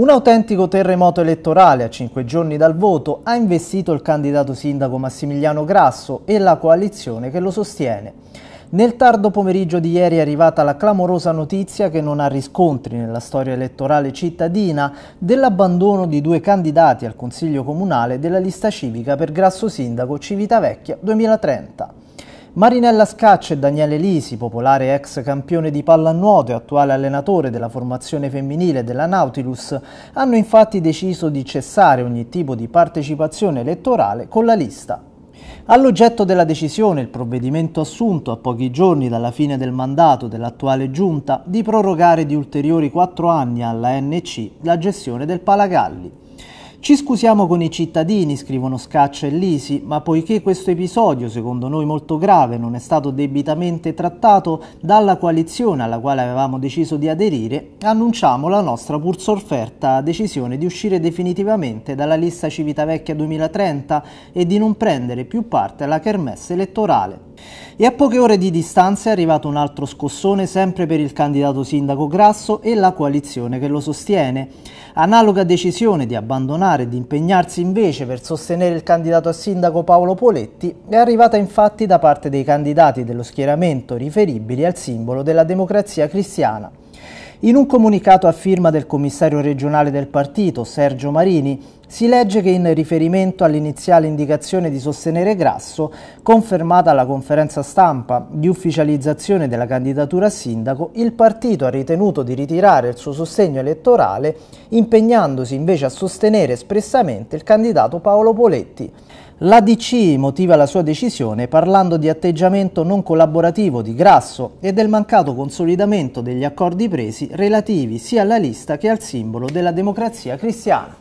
Un autentico terremoto elettorale a cinque giorni dal voto ha investito il candidato sindaco Massimiliano Grasso e la coalizione che lo sostiene. Nel tardo pomeriggio di ieri è arrivata la clamorosa notizia che non ha riscontri nella storia elettorale cittadina dell'abbandono di due candidati al Consiglio Comunale della lista civica per Grasso Sindaco Civitavecchia 2030. Marinella Scaccia e Daniele Lisi, popolare ex campione di pallanuoto e attuale allenatore della formazione femminile della Nautilus, hanno infatti deciso di cessare ogni tipo di partecipazione elettorale con la lista. All'oggetto della decisione il provvedimento assunto a pochi giorni dalla fine del mandato dell'attuale giunta di prorogare di ulteriori quattro anni alla NC la gestione del Palagalli. Ci scusiamo con i cittadini, scrivono Scaccia e Lisi, ma poiché questo episodio, secondo noi molto grave, non è stato debitamente trattato dalla coalizione alla quale avevamo deciso di aderire, annunciamo la nostra pur sofferta decisione di uscire definitivamente dalla lista Civitavecchia 2030 e di non prendere più parte alla kermesse elettorale. E a poche ore di distanza è arrivato un altro scossone sempre per il candidato sindaco Grasso e la coalizione che lo sostiene. Analoga decisione di abbandonare e di impegnarsi invece per sostenere il candidato a sindaco Paolo Poletti è arrivata infatti da parte dei candidati dello schieramento riferibili al simbolo della democrazia cristiana. In un comunicato a firma del commissario regionale del partito, Sergio Marini, si legge che in riferimento all'iniziale indicazione di sostenere Grasso, confermata alla conferenza stampa di ufficializzazione della candidatura a sindaco, il partito ha ritenuto di ritirare il suo sostegno elettorale impegnandosi invece a sostenere espressamente il candidato Paolo Poletti. La motiva la sua decisione parlando di atteggiamento non collaborativo di Grasso e del mancato consolidamento degli accordi presi relativi sia alla lista che al simbolo della democrazia cristiana.